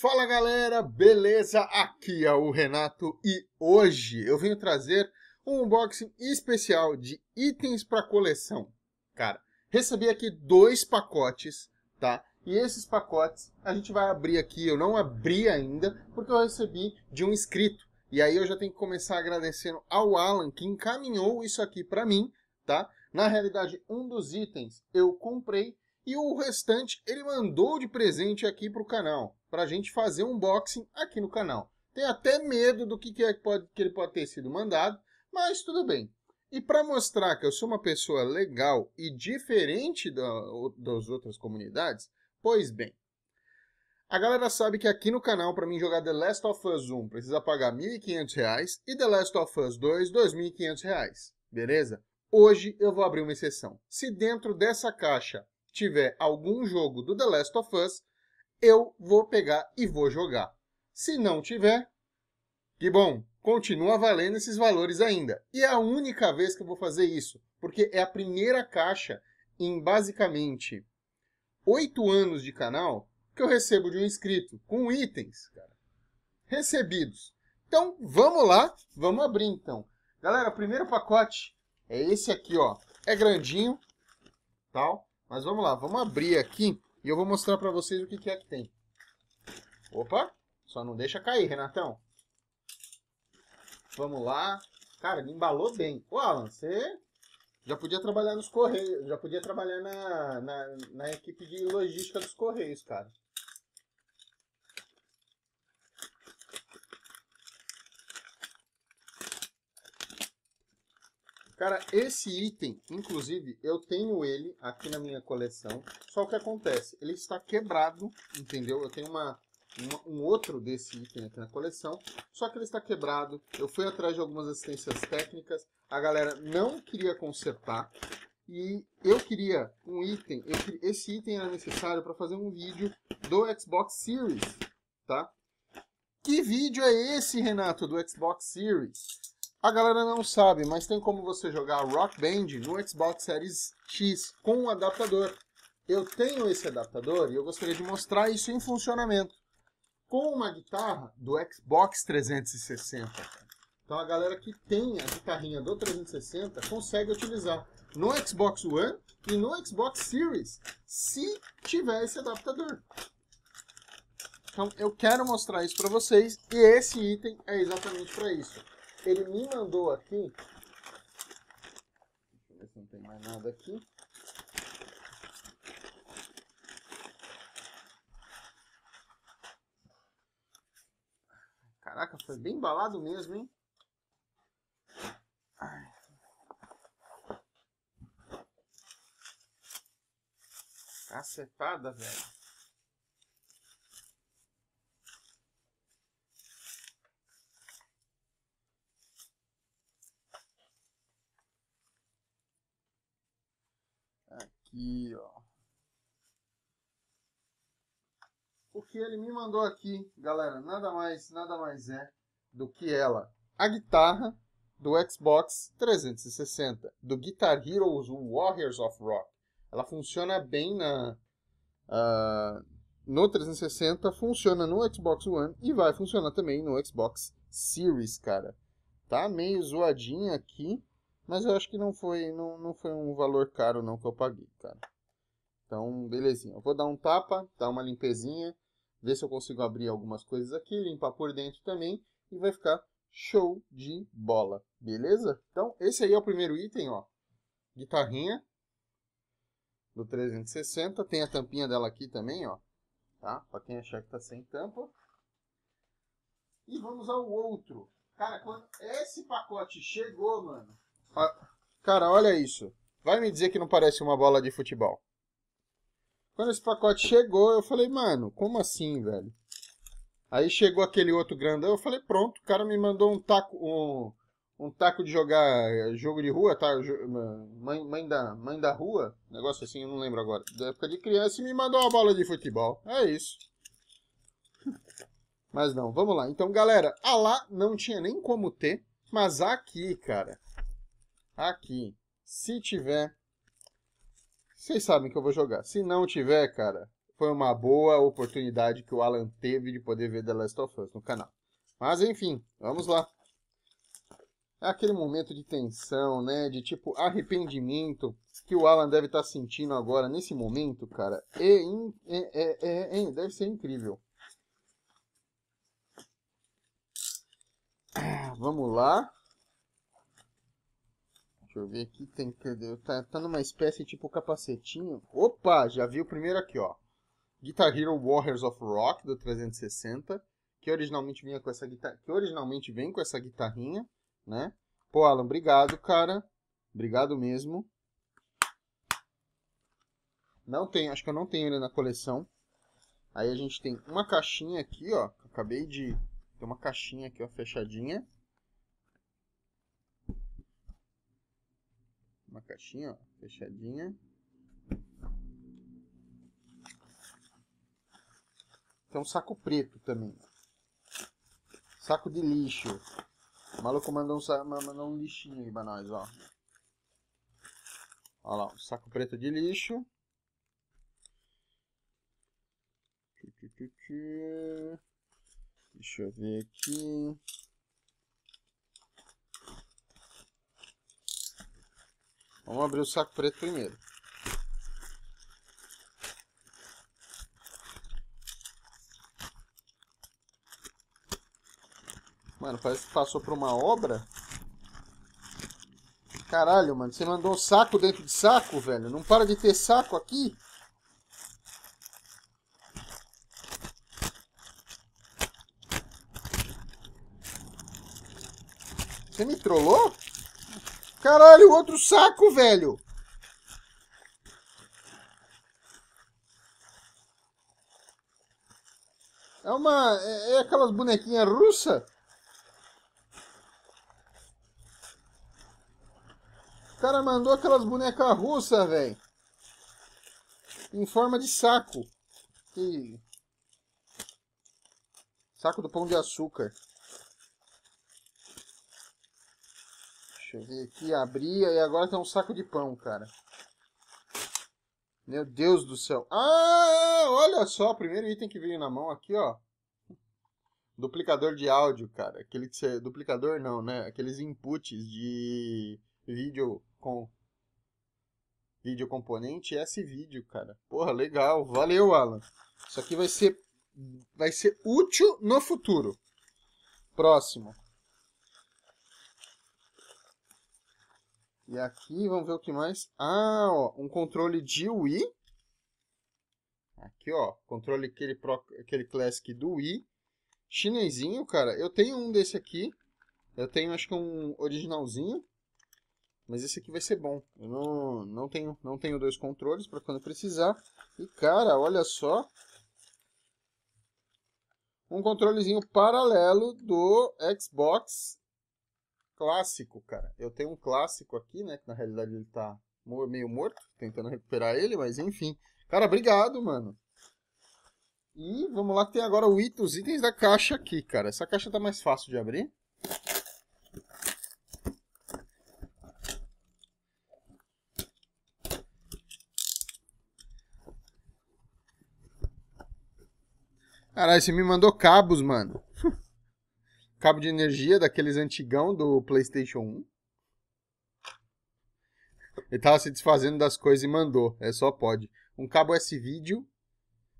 Fala galera, beleza? Aqui é o Renato e hoje eu venho trazer um unboxing especial de itens para coleção. Cara, recebi aqui dois pacotes, tá? E esses pacotes a gente vai abrir aqui, eu não abri ainda porque eu recebi de um inscrito. E aí eu já tenho que começar agradecendo ao Alan que encaminhou isso aqui para mim, tá? Na realidade, um dos itens eu comprei e o restante ele mandou de presente aqui para o canal, para a gente fazer um unboxing aqui no canal. Tem até medo do que, que, é, pode, que ele pode ter sido mandado, mas tudo bem. E para mostrar que eu sou uma pessoa legal e diferente da, das outras comunidades, pois bem, a galera sabe que aqui no canal, para mim jogar The Last of Us 1, precisa pagar R$ 1.500 e The Last of Us 2, R$ 2.500, beleza? Hoje eu vou abrir uma exceção. Se dentro dessa caixa tiver algum jogo do The Last of Us, eu vou pegar e vou jogar. Se não tiver, que bom, continua valendo esses valores ainda. E é a única vez que eu vou fazer isso, porque é a primeira caixa em basicamente oito anos de canal que eu recebo de um inscrito, com itens, cara, recebidos. Então, vamos lá, vamos abrir então. Galera, o primeiro pacote é esse aqui, ó. É grandinho, tal. Mas vamos lá, vamos abrir aqui e eu vou mostrar para vocês o que, que é que tem. Opa, só não deixa cair, Renatão. Vamos lá. Cara, me embalou bem. O Alan, você já podia trabalhar nos Correios, já podia trabalhar na, na, na equipe de logística dos Correios, cara. Cara, esse item, inclusive, eu tenho ele aqui na minha coleção. Só o que acontece? Ele está quebrado, entendeu? Eu tenho uma, uma, um outro desse item aqui na coleção. Só que ele está quebrado. Eu fui atrás de algumas assistências técnicas. A galera não queria consertar. E eu queria um item. Eu, esse item era necessário para fazer um vídeo do Xbox Series, tá? Que vídeo é esse, Renato, do Xbox Series? A galera não sabe, mas tem como você jogar Rock Band no Xbox Series X com um adaptador. Eu tenho esse adaptador e eu gostaria de mostrar isso em funcionamento. Com uma guitarra do Xbox 360. Então a galera que tem a guitarrinha do 360 consegue utilizar no Xbox One e no Xbox Series, se tiver esse adaptador. Então eu quero mostrar isso para vocês e esse item é exatamente para isso. Ele me mandou aqui. Deixa eu ver se não tem mais nada aqui. Caraca, foi bem embalado mesmo, hein? Ai. Cacetada, velho. o que ele me mandou aqui, galera, nada mais, nada mais é do que ela. A guitarra do Xbox 360, do Guitar Heroes Warriors of Rock. Ela funciona bem na uh, no 360, funciona no Xbox One e vai funcionar também no Xbox Series, cara. Tá meio zoadinha aqui, mas eu acho que não foi, não, não foi um valor caro não que eu paguei, cara. Então, belezinha. Eu vou dar um tapa, dar uma limpezinha ver se eu consigo abrir algumas coisas aqui, limpar por dentro também, e vai ficar show de bola, beleza? Então, esse aí é o primeiro item, ó, guitarrinha do 360, tem a tampinha dela aqui também, ó, tá? Pra quem achar que tá sem tampa. E vamos ao outro. Cara, quando esse pacote chegou, mano... cara, olha isso. Vai me dizer que não parece uma bola de futebol. Quando esse pacote chegou, eu falei, mano, como assim, velho? Aí chegou aquele outro grandão, eu falei, pronto, o cara me mandou um taco, um, um taco de jogar jogo de rua, tá? Mãe, mãe, da, mãe da rua, negócio assim, eu não lembro agora. Da época de criança e me mandou uma bola de futebol. É isso. Mas não, vamos lá. Então, galera, a lá não tinha nem como ter, mas aqui, cara, aqui, se tiver vocês sabem que eu vou jogar. Se não tiver, cara, foi uma boa oportunidade que o Alan teve de poder ver The Last of Us no canal. Mas enfim, vamos lá. É aquele momento de tensão, né? De tipo arrependimento que o Alan deve estar tá sentindo agora, nesse momento, cara. É, é, é, é deve ser incrível. Ah, vamos lá eu ver aqui, tem que tá, tá numa espécie tipo capacetinho. Opa, já vi o primeiro aqui, ó. Guitar Hero Warriors of Rock do 360, que originalmente vinha com essa guitarra, que originalmente vem com essa guitarrinha, né? Pô, Alan, obrigado, cara. Obrigado mesmo. Não tem, acho que eu não tenho ele na coleção. Aí a gente tem uma caixinha aqui, ó. Acabei de ter uma caixinha aqui, ó, fechadinha. caixinha, ó, fechadinha. Tem um saco preto também. Saco de lixo. O maluco mandou um, mandou um lixinho aí pra nós, ó. Olha lá, um saco preto de lixo. Deixa eu ver aqui. Vamos abrir o saco preto primeiro. Mano, parece que passou por uma obra. Caralho, mano, você mandou saco dentro de saco, velho. Não para de ter saco aqui. Você me trollou? Caralho, outro saco, velho. É uma... É, é aquelas bonequinhas russa? O cara mandou aquelas bonecas russas, velho. Em forma de saco. E... Saco do pão de açúcar. Deixa eu ver aqui, abria e agora tem tá um saco de pão, cara. Meu Deus do céu. Ah, olha só, primeiro item que veio na mão aqui, ó. Duplicador de áudio, cara. Aquele que você... Duplicador não, né? Aqueles inputs de vídeo com... Vídeo componente é esse vídeo, cara. Porra, legal. Valeu, Alan. Isso aqui vai ser... Vai ser útil no futuro. Próximo. E aqui, vamos ver o que mais. Ah, ó, um controle de Wii. Aqui, ó, controle aquele, Pro, aquele Classic do Wii. Chinesinho, cara. Eu tenho um desse aqui. Eu tenho, acho que um originalzinho. Mas esse aqui vai ser bom. Eu não, não, tenho, não tenho dois controles para quando precisar. E, cara, olha só. Um controlezinho paralelo do Xbox clássico, cara. Eu tenho um clássico aqui, né? Que na realidade ele tá meio morto, tentando recuperar ele, mas enfim. Cara, obrigado, mano. E vamos lá que tem agora os itens da caixa aqui, cara. Essa caixa tá mais fácil de abrir. Caralho, você me mandou cabos, mano cabo de energia daqueles antigão do PlayStation 1. Ele tava se desfazendo das coisas e mandou. É só pode. Um cabo S-vídeo.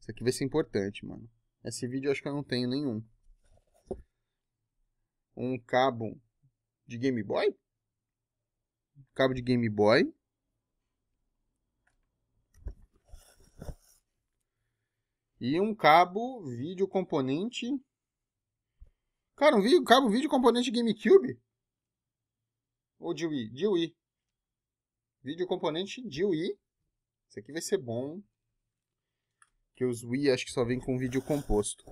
Isso aqui vai ser importante, mano. S-vídeo acho que eu não tenho nenhum. Um cabo de Game Boy? cabo de Game Boy. E um cabo vídeo componente Cara, um vídeo, cabo vídeo componente GameCube? Ou de Wii? De Wii. Vídeo componente de Wii. Isso aqui vai ser bom. Que os Wii acho que só vem com vídeo composto.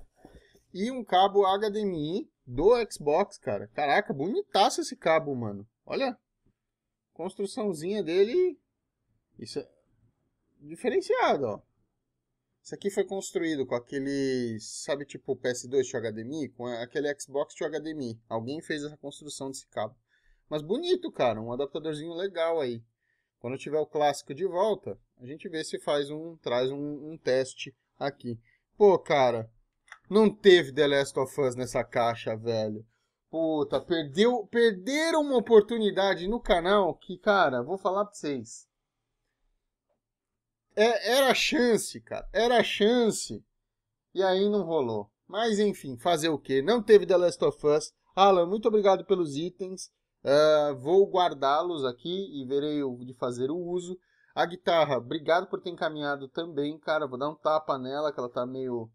E um cabo HDMI do Xbox, cara. Caraca, bonitaço esse cabo, mano. Olha. Construçãozinha dele. Isso é diferenciado, ó. Isso aqui foi construído com aquele, sabe, tipo PS2 de HDMI, com aquele Xbox de HDMI. Alguém fez essa construção desse cabo. Mas bonito, cara, um adaptadorzinho legal aí. Quando tiver o clássico de volta, a gente vê se faz um, traz um, um teste aqui. Pô, cara, não teve The Last of Us nessa caixa, velho. Puta, perdeu, perderam uma oportunidade no canal que, cara, vou falar pra vocês é, era chance, cara. Era chance. E aí não rolou. Mas enfim, fazer o quê? Não teve The Last of Us. Alan, muito obrigado pelos itens. Uh, vou guardá-los aqui e verei o de fazer o uso. A guitarra, obrigado por ter encaminhado também, cara. Vou dar um tapa nela, que ela tá meio,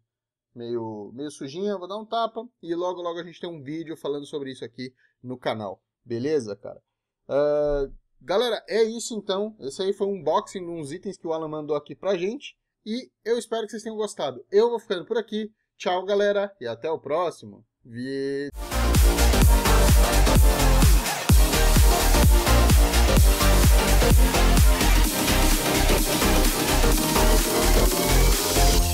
meio, meio sujinha. Vou dar um tapa e logo, logo a gente tem um vídeo falando sobre isso aqui no canal. Beleza, cara? Uh, Galera, é isso então. Esse aí foi um unboxing de uns itens que o Alan mandou aqui pra gente. E eu espero que vocês tenham gostado. Eu vou ficando por aqui. Tchau, galera, e até o próximo vídeo. We'll